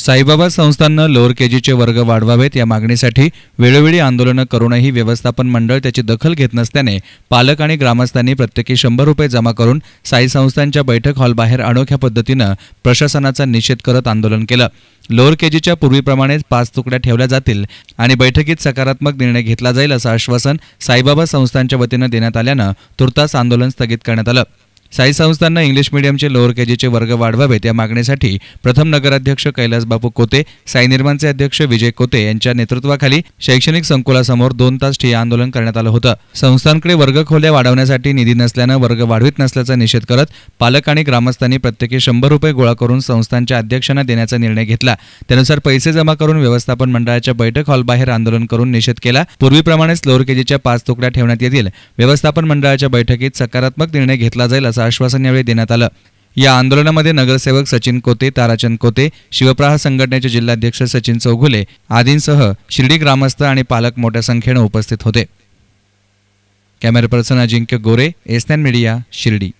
Saibaba संस्थांनं lower केजीचे वर्ग वाढवावेत या मागणीसाठी वेळोवेळी आंदोलनं करूनही व्यवस्थापन मंडळ त्याची दखल घेत नसल्याने पालक आणि ग्रामस्थांनी प्रत्येकी शंभर रुपये जमा करून साई संस्थांच्या बैठक हॉलबाहेर अनोख्या पद्धतीनं प्रशासनाचा निषेध करत आंदोलन केलं लोअर केजीच्या पूर्वीप्रमाणेच पाच तुकड्या ठेवल्या जातील आणि बैठकीत सकारात्मक निर्णय घेतला जाईल असं आश्वासन साईबाबा संस्थांच्या वतीनं देण्यात आल्यानं तुर्तास आंदोलन स्थगित करण्यात आलं साई संस्थांना इंग्लिश मीडियमचे लोअर केजीचे वर्ग वाढवावेत या मागणीसाठी प्रथम नगराध्यक्ष कैलास बापू कोते साई निर्माणचे अध्यक्ष विजय कोते यांच्या नेतृत्वाखाली शैक्षणिक संकुलासमोर दोन तास ठिय्या आंदोलन करण्यात आलं होतं संस्थांकडे वर्ग खोल्या वाढवण्यासाठी निधी नसल्यानं वर्ग वाढवित नसल्याचा निषेध करत पालक आणि ग्रामस्थांनी प्रत्येकी शंभर रुपये गोळा करून संस्थांच्या अध्यक्षांना देण्याचा निर्णय घेतला त्यानुसार पैसे जमा करून व्यवस्थापन मंडळाच्या बैठक हॉलबाहेर आंदोलन करून निषेध केला पूर्वीप्रमाणेच लोअर केजीच्या पाच तुकड्या ठेवण्यात येतील व्यवस्थापन मंडळाच्या बैठकीत सकारात्मक निर्णय घेतला जाईल असं आश्वासन यावेळी देण्यात आलं या आंदोलनामध्ये नगरसेवक सचिन कोते ताराचंद कोते शिवप्रहार संघटनेचे जिल्हाध्यक्ष सचिन चौघुले आदींसह शिर्डी ग्रामस्थ आणि पालक मोठ्या संख्येनं उपस्थित होते कॅमेरा पर्सन अजिंक्य गोरे एसन मीडिया शिर्डी